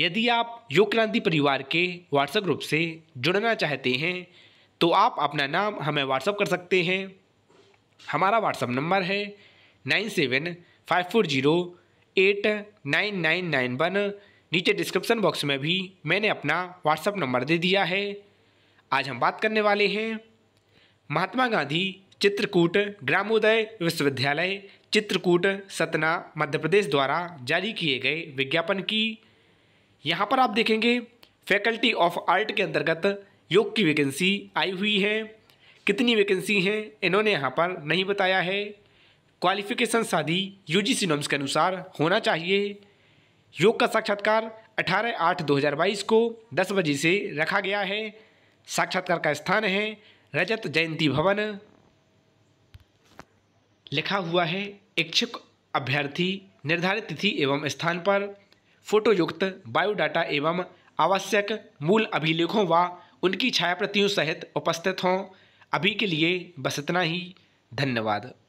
यदि आप योग क्रांति परिवार के व्हाट्सएप ग्रुप से जुड़ना चाहते हैं तो आप अपना नाम हमें व्हाट्सअप कर सकते हैं हमारा व्हाट्सअप नंबर है nine seven five four zero eight nine nine nine one नीचे डिस्क्रिप्शन बॉक्स में भी मैंने अपना व्हाट्सअप नंबर दे दिया है आज हम बात करने वाले हैं महात्मा गांधी चित्रकूट ग्रामोदय विश्वविद्यालय चित्रकूट सतना मध्य प्रदेश द्वारा जारी किए गए विज्ञापन की यहाँ पर आप देखेंगे फैकल्टी ऑफ आर्ट के अंतर्गत योग की वैकेंसी आई हुई है कितनी वैकेंसी हैं इन्होंने यहाँ पर नहीं बताया है क्वालिफिकेशन शादी यू जी सी नॉम्स के अनुसार होना चाहिए योग का साक्षात्कार 18 आठ 2022 को 10 बजे से रखा गया है साक्षात्कार का स्थान है रजत जयंती भवन लिखा हुआ है इच्छुक अभ्यर्थी निर्धारित तिथि एवं स्थान पर फोटोयुक्त बायोडाटा एवं आवश्यक मूल अभिलेखों व उनकी छाया प्रतियों सहित उपस्थित हों अभी के लिए बस इतना ही धन्यवाद